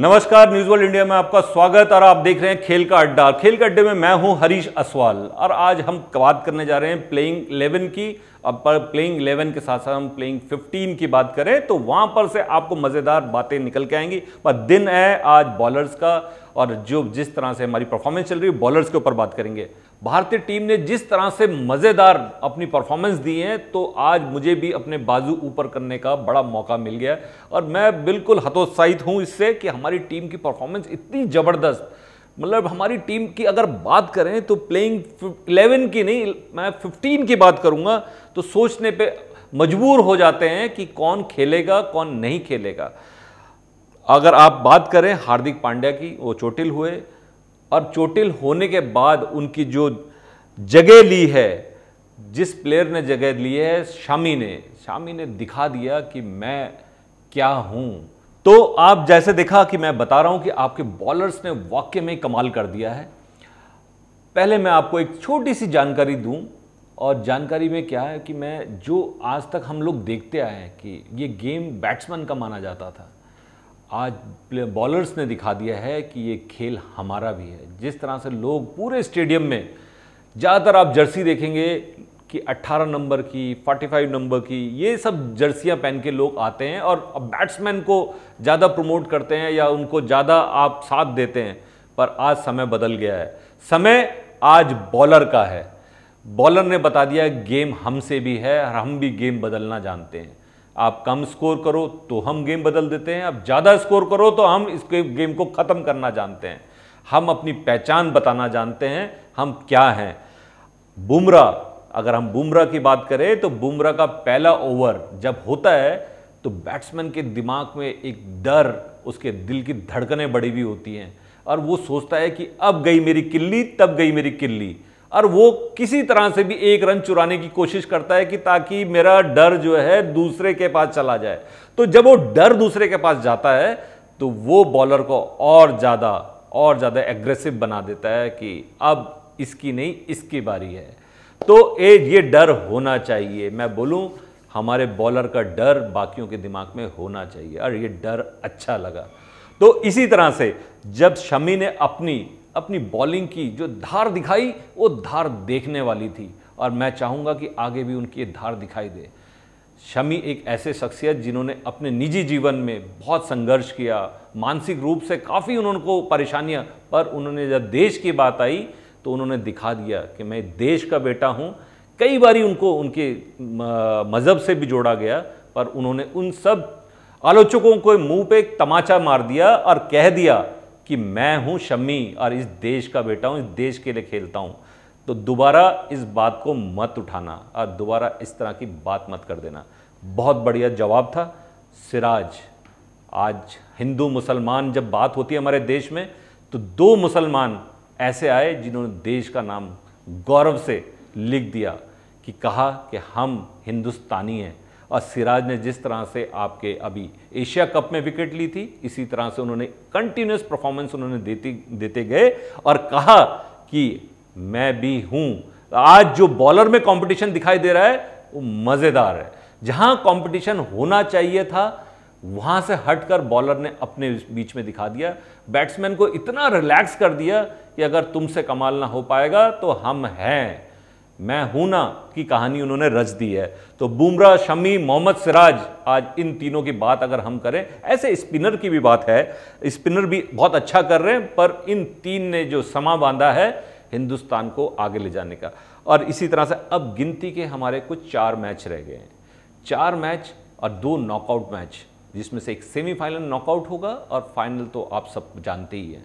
नमस्कार news world India में आपका स्वागत और आप देख रहे हैं खेल का अड्डा खेल के अड्डे में मैं हूं हरीश असवाल और आज हम बात करने जा रहे हैं प्लेइंग 11 की अब पर प्लेइंग 11 के साथ साथ हम प्लेइंग 15 की बात करें तो वहां पर से आपको मज़ेदार बातें निकल के आएंगी पर दिन है आज बॉलर्स का और जो जिस तरह से हमारी परफॉर्मेंस चल रही है बॉलर्स के ऊपर बात करेंगे भारतीय टीम ने जिस तरह से मज़ेदार अपनी परफॉर्मेंस दी है तो आज मुझे भी अपने बाजू ऊपर करने का बड़ा मौका मिल गया और मैं बिल्कुल हतोत्साहित हूँ इससे कि हमारी टीम की परफॉर्मेंस इतनी ज़बरदस्त मतलब हमारी टीम की अगर बात करें तो प्लेइंग 11 की नहीं मैं 15 की बात करूँगा तो सोचने पे मजबूर हो जाते हैं कि कौन खेलेगा कौन नहीं खेलेगा अगर आप बात करें हार्दिक पांड्या की वो चोटिल हुए और चोटिल होने के बाद उनकी जो जगह ली है जिस प्लेयर ने जगह ली है शामी ने शामी ने दिखा दिया कि मैं क्या हूँ तो आप जैसे देखा कि मैं बता रहा हूँ कि आपके बॉलर्स ने वाक्य में कमाल कर दिया है पहले मैं आपको एक छोटी सी जानकारी दूँ और जानकारी में क्या है कि मैं जो आज तक हम लोग देखते आए हैं कि ये गेम बैट्समैन का माना जाता था आज बॉलर्स ने दिखा दिया है कि ये खेल हमारा भी है जिस तरह से लोग पूरे स्टेडियम में ज़्यादातर आप जर्सी देखेंगे कि 18 नंबर की 45 नंबर की ये सब जर्सियाँ पहन के लोग आते हैं और बैट्समैन को ज़्यादा प्रमोट करते हैं या उनको ज़्यादा आप साथ देते हैं पर आज समय बदल गया है समय आज बॉलर का है बॉलर ने बता दिया गेम हमसे भी है और हम भी गेम बदलना जानते हैं आप कम स्कोर करो तो हम गेम बदल देते हैं आप ज़्यादा स्कोर करो तो हम इस गेम को ख़त्म करना जानते हैं हम अपनी पहचान बताना जानते हैं हम क्या हैं बुमरा अगर हम बुमरा की बात करें तो बुमरा का पहला ओवर जब होता है तो बैट्समैन के दिमाग में एक डर उसके दिल की धड़कनें बढ़ी हुई होती हैं और वो सोचता है कि अब गई मेरी किल्ली तब गई मेरी किल्ली और वो किसी तरह से भी एक रन चुराने की कोशिश करता है कि ताकि मेरा डर जो है दूसरे के पास चला जाए तो जब वो डर दूसरे के पास जाता है तो वो बॉलर को और ज़्यादा और ज़्यादा एग्रेसिव बना देता है कि अब इसकी नहीं इसकी बारी है तो ए ये डर होना चाहिए मैं बोलूँ हमारे बॉलर का डर बाकियों के दिमाग में होना चाहिए और ये डर अच्छा लगा तो इसी तरह से जब शमी ने अपनी अपनी बॉलिंग की जो धार दिखाई वो धार देखने वाली थी और मैं चाहूँगा कि आगे भी उनकी ये धार दिखाई दे शमी एक ऐसे शख्सियत जिन्होंने अपने निजी जीवन में बहुत संघर्ष किया मानसिक रूप से काफ़ी उन्होंने परेशानियाँ पर उन्होंने जब देश की बात आई तो उन्होंने दिखा दिया कि मैं देश का बेटा हूँ कई बारी उनको उनके मज़हब से भी जोड़ा गया पर उन्होंने उन सब आलोचकों को मुंह पे एक तमाचा मार दिया और कह दिया कि मैं हूँ शमी और इस देश का बेटा हूँ इस देश के लिए खेलता हूँ तो दोबारा इस बात को मत उठाना और दोबारा इस तरह की बात मत कर देना बहुत बढ़िया जवाब था सिराज आज हिंदू मुसलमान जब बात होती है हमारे देश में तो दो मुसलमान ऐसे आए जिन्होंने देश का नाम गौरव से लिख दिया कि कहा कि हम हिंदुस्तानी हैं और सिराज ने जिस तरह से आपके अभी एशिया कप में विकेट ली थी इसी तरह से उन्होंने कंटिन्यूस परफॉर्मेंस उन्होंने देती देते गए और कहा कि मैं भी हूं आज जो बॉलर में कंपटीशन दिखाई दे रहा है वो मज़ेदार है जहां कंपटीशन होना चाहिए था वहां से हटकर बॉलर ने अपने बीच में दिखा दिया बैट्समैन को इतना रिलैक्स कर दिया कि अगर तुमसे कमाल ना हो पाएगा तो हम हैं मैं हूं ना की कहानी उन्होंने रच दी है तो बुमराह शमी मोहम्मद सिराज आज इन तीनों की बात अगर हम करें ऐसे स्पिनर की भी बात है स्पिनर भी बहुत अच्छा कर रहे हैं पर इन तीन ने जो समा बांधा है हिंदुस्तान को आगे ले जाने का और इसी तरह से अब गिनती के हमारे कुछ चार मैच रह गए हैं चार मैच और दो नॉकआउट मैच जिसमें से एक सेमीफाइनल नॉकआउट होगा और फाइनल तो आप सब जानते ही हैं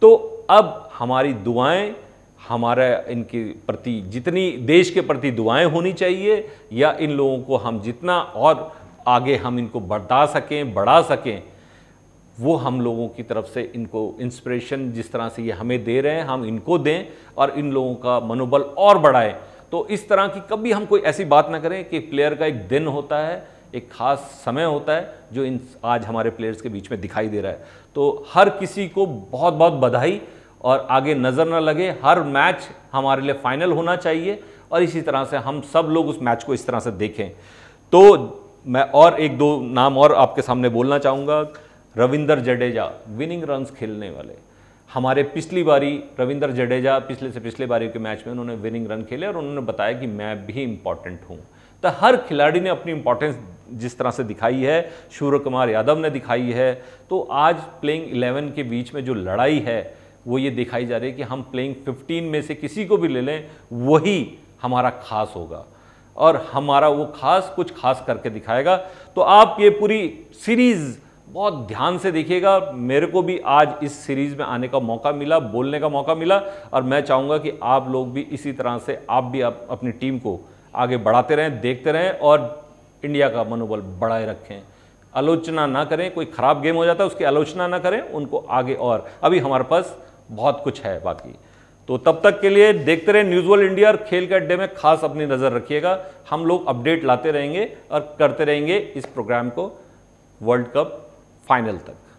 तो अब हमारी दुआएं हमारा इनके प्रति जितनी देश के प्रति दुआएं होनी चाहिए या इन लोगों को हम जितना और आगे हम इनको बढ़ा सकें बढ़ा सकें वो हम लोगों की तरफ से इनको इंस्पिरेशन जिस तरह से ये हमें दे रहे हैं हम इनको दें और इन लोगों का मनोबल और बढ़ाएं तो इस तरह की कभी हम कोई ऐसी बात ना करें कि प्लेयर का एक दिन होता है एक खास समय होता है जो इन आज हमारे प्लेयर्स के बीच में दिखाई दे रहा है तो हर किसी को बहुत बहुत बधाई और आगे नज़र ना लगे हर मैच हमारे लिए फाइनल होना चाहिए और इसी तरह से हम सब लोग उस मैच को इस तरह से देखें तो मैं और एक दो नाम और आपके सामने बोलना चाहूँगा रविंदर जडेजा विनिंग रन्स खेलने वाले हमारे पिछली बारी रविंदर जडेजा पिछले से पिछले बारी के मैच में उन्होंने विनिंग रन खेले और उन्होंने बताया कि मैं भी इम्पॉर्टेंट हूँ तो हर खिलाड़ी ने अपनी इम्पोर्टेंस जिस तरह से दिखाई है सूर्य कुमार यादव ने दिखाई है तो आज प्लेइंग इलेवन के बीच में जो लड़ाई है वो ये दिखाई जा रही है कि हम प्लेइंग 15 में से किसी को भी ले लें वही हमारा खास होगा और हमारा वो खास कुछ खास करके दिखाएगा तो आप ये पूरी सीरीज़ बहुत ध्यान से देखिएगा मेरे को भी आज इस सीरीज़ में आने का मौका मिला बोलने का मौका मिला और मैं चाहूँगा कि आप लोग भी इसी तरह से आप भी आप अपनी टीम को आगे बढ़ाते रहें देखते रहें और इंडिया का मनोबल बढ़ाए रखें आलोचना ना करें कोई ख़राब गेम हो जाता है उसकी आलोचना ना करें उनको आगे और अभी हमारे पास बहुत कुछ है बाकी तो तब तक के लिए देखते रहे न्यूज वर्ल्ड इंडिया और खेल के अड्डे में खास अपनी नज़र रखिएगा हम लोग अपडेट लाते रहेंगे और करते रहेंगे इस प्रोग्राम को वर्ल्ड कप फाइनल तक